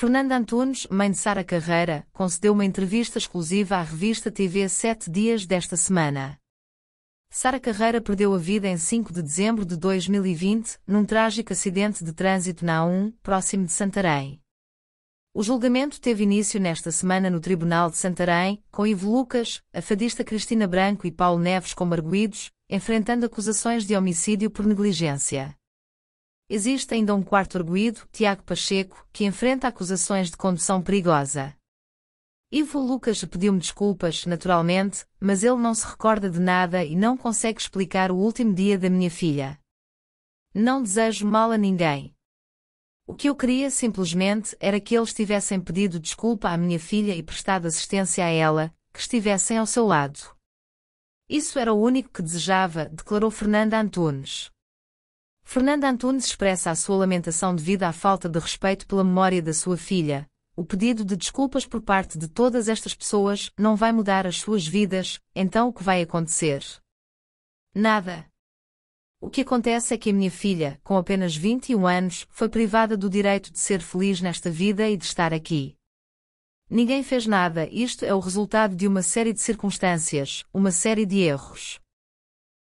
Fernanda Antunes, mãe de Sara Carreira, concedeu uma entrevista exclusiva à revista TV Sete Dias desta semana. Sara Carreira perdeu a vida em 5 de dezembro de 2020, num trágico acidente de trânsito na A1, próximo de Santarém. O julgamento teve início nesta semana no Tribunal de Santarém, com Ivo Lucas, a fadista Cristina Branco e Paulo Neves como arguídos, enfrentando acusações de homicídio por negligência. Existe ainda um quarto arguído, Tiago Pacheco, que enfrenta acusações de condução perigosa. Ivo Lucas pediu-me desculpas, naturalmente, mas ele não se recorda de nada e não consegue explicar o último dia da minha filha. Não desejo mal a ninguém. O que eu queria simplesmente era que eles tivessem pedido desculpa à minha filha e prestado assistência a ela, que estivessem ao seu lado. Isso era o único que desejava, declarou Fernanda Antunes. Fernanda Antunes expressa a sua lamentação devido à falta de respeito pela memória da sua filha. O pedido de desculpas por parte de todas estas pessoas não vai mudar as suas vidas, então o que vai acontecer? Nada. O que acontece é que a minha filha, com apenas 21 anos, foi privada do direito de ser feliz nesta vida e de estar aqui. Ninguém fez nada, isto é o resultado de uma série de circunstâncias, uma série de erros.